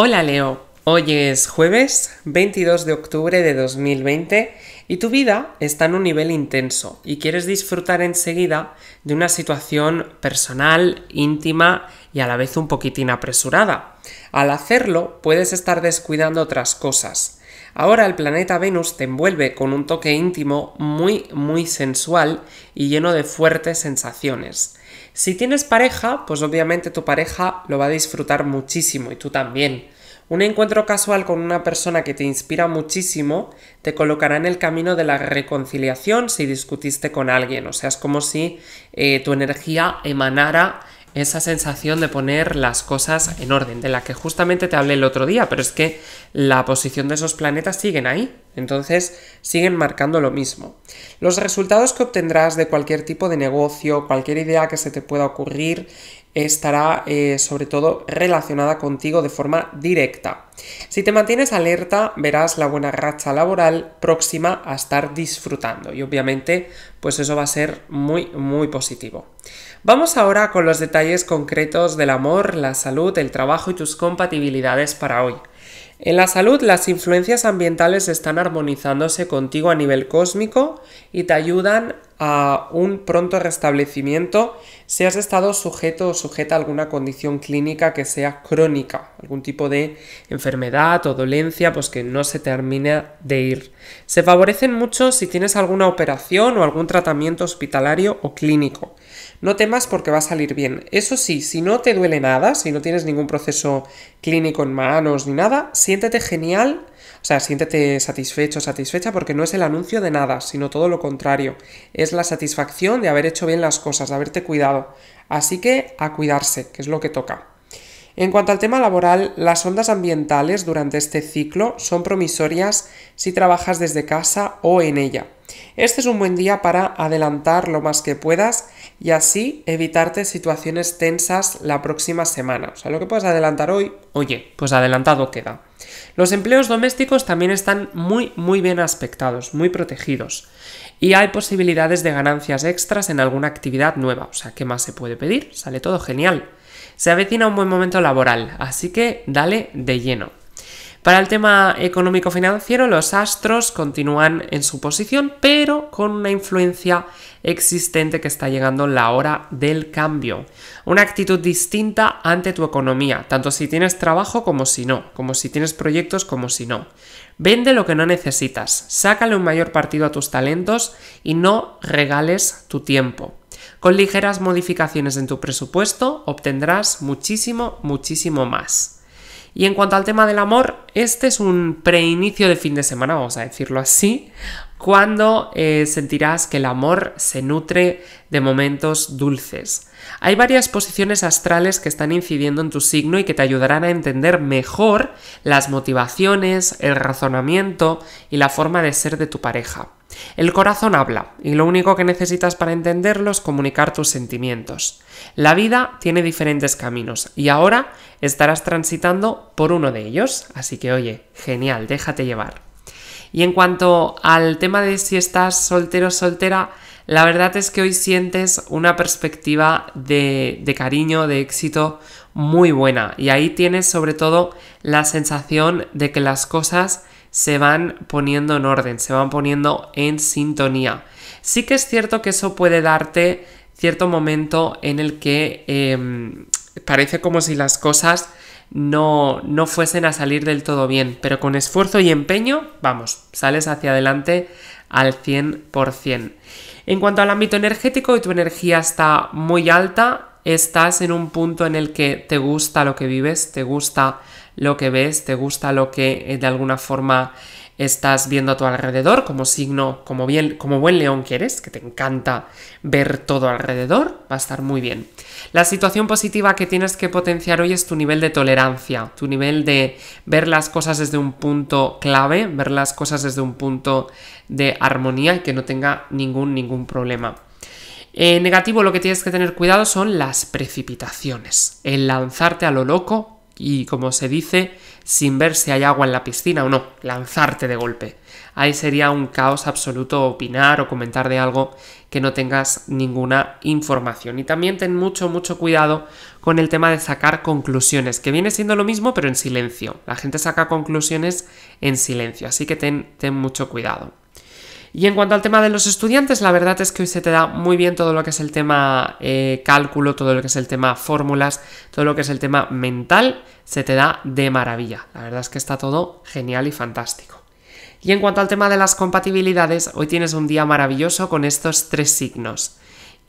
Hola Leo, hoy es jueves 22 de octubre de 2020 y tu vida está en un nivel intenso y quieres disfrutar enseguida de una situación personal, íntima y a la vez un poquitín apresurada. Al hacerlo puedes estar descuidando otras cosas Ahora el planeta Venus te envuelve con un toque íntimo muy, muy sensual y lleno de fuertes sensaciones. Si tienes pareja, pues obviamente tu pareja lo va a disfrutar muchísimo y tú también. Un encuentro casual con una persona que te inspira muchísimo te colocará en el camino de la reconciliación si discutiste con alguien. O sea, es como si eh, tu energía emanara esa sensación de poner las cosas en orden, de la que justamente te hablé el otro día, pero es que la posición de esos planetas siguen ahí. Entonces, siguen marcando lo mismo. Los resultados que obtendrás de cualquier tipo de negocio, cualquier idea que se te pueda ocurrir, estará eh, sobre todo relacionada contigo de forma directa. Si te mantienes alerta, verás la buena racha laboral próxima a estar disfrutando y obviamente pues eso va a ser muy muy positivo. Vamos ahora con los detalles concretos del amor, la salud, el trabajo y tus compatibilidades para hoy. En la salud, las influencias ambientales están armonizándose contigo a nivel cósmico y te ayudan a un pronto restablecimiento si has estado sujeto o sujeta a alguna condición clínica que sea crónica, algún tipo de enfermedad o dolencia pues que no se termine de ir. Se favorecen mucho si tienes alguna operación o algún tratamiento hospitalario o clínico. No temas porque va a salir bien. Eso sí, si no te duele nada, si no tienes ningún proceso clínico en manos ni nada, siéntete genial o sea, siéntete satisfecho, satisfecha, porque no es el anuncio de nada, sino todo lo contrario. Es la satisfacción de haber hecho bien las cosas, de haberte cuidado. Así que a cuidarse, que es lo que toca. En cuanto al tema laboral, las ondas ambientales durante este ciclo son promisorias si trabajas desde casa o en ella. Este es un buen día para adelantar lo más que puedas y así evitarte situaciones tensas la próxima semana. O sea, lo que puedes adelantar hoy, oye, pues adelantado queda. Los empleos domésticos también están muy, muy bien aspectados, muy protegidos. Y hay posibilidades de ganancias extras en alguna actividad nueva. O sea, ¿qué más se puede pedir? Sale todo genial. Se avecina un buen momento laboral, así que dale de lleno. Para el tema económico-financiero, los astros continúan en su posición, pero con una influencia existente que está llegando la hora del cambio. Una actitud distinta ante tu economía, tanto si tienes trabajo como si no, como si tienes proyectos como si no. Vende lo que no necesitas, sácale un mayor partido a tus talentos y no regales tu tiempo. Con ligeras modificaciones en tu presupuesto obtendrás muchísimo, muchísimo más. Y en cuanto al tema del amor, este es un preinicio de fin de semana, vamos a decirlo así, Cuándo eh, sentirás que el amor se nutre de momentos dulces. Hay varias posiciones astrales que están incidiendo en tu signo y que te ayudarán a entender mejor las motivaciones, el razonamiento y la forma de ser de tu pareja. El corazón habla y lo único que necesitas para entenderlo es comunicar tus sentimientos. La vida tiene diferentes caminos y ahora estarás transitando por uno de ellos, así que oye, genial, déjate llevar. Y en cuanto al tema de si estás soltero o soltera, la verdad es que hoy sientes una perspectiva de, cariño, de éxito muy buena. Y ahí tienes sobre todo la sensación de que las cosas se van poniendo en orden, se van poniendo en sintonía. Sí que es cierto que eso puede darte cierto momento en el que em, parece como si las cosas no, no fuesen a salir del todo bien, pero con esfuerzo y empeño, vamos, sales hacia adelante al 100%. En cuanto al ámbito energético, y tu energía está muy alta, estás en un punto en el que te gusta lo que vives, te gusta lo que ves, te gusta lo que eh, de alguna forma estás viendo a tu alrededor como signo, como, bien, como buen león que eres, que te encanta ver todo alrededor, va a estar muy bien. La situación positiva que tienes que potenciar hoy es tu nivel de tolerancia, tu nivel de ver las cosas desde un punto clave, ver las cosas desde un punto de armonía y que no tenga ningún, ningún problema. Eh, negativo, lo que tienes que tener cuidado son las precipitaciones, el lanzarte a lo loco y como se dice, sin ver si hay agua en la piscina o no, lanzarte de golpe. Ahí sería un caos absoluto opinar o comentar de algo que no tengas ninguna información. Y también ten mucho, mucho cuidado con el tema de sacar conclusiones, que viene siendo lo mismo pero en silencio. La gente saca conclusiones en silencio, así que ten, ten mucho cuidado. Y en cuanto al tema de los estudiantes, la verdad es que hoy se te da muy bien todo lo que es el tema eh, cálculo, todo lo que es el tema fórmulas, todo lo que es el tema mental, se te da de maravilla. La verdad es que está todo genial y fantástico. Y en cuanto al tema de las compatibilidades, hoy tienes un día maravilloso con estos tres signos.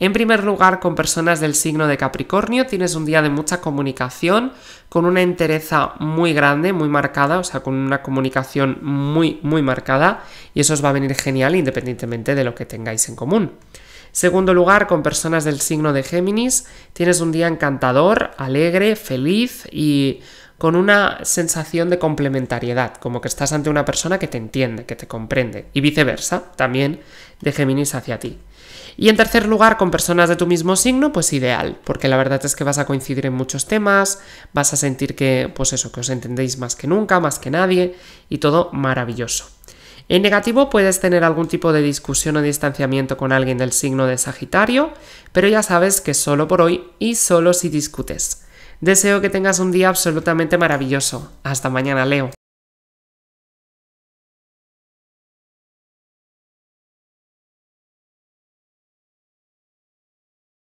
En primer lugar, con personas del signo de Capricornio tienes un día de mucha comunicación, con una entereza muy grande, muy marcada, o sea, con una comunicación muy, muy marcada, y eso os va a venir genial independientemente de lo que tengáis en común. Segundo lugar, con personas del signo de Géminis, tienes un día encantador, alegre, feliz y con una sensación de complementariedad, como que estás ante una persona que te entiende, que te comprende, y viceversa, también de Géminis hacia ti. Y en tercer lugar, con personas de tu mismo signo, pues ideal, porque la verdad es que vas a coincidir en muchos temas, vas a sentir que, pues eso, que os entendéis más que nunca, más que nadie, y todo maravilloso. En negativo puedes tener algún tipo de discusión o distanciamiento con alguien del signo de Sagitario, pero ya sabes que solo por hoy y solo si discutes. Deseo que tengas un día absolutamente maravilloso. Hasta mañana, Leo.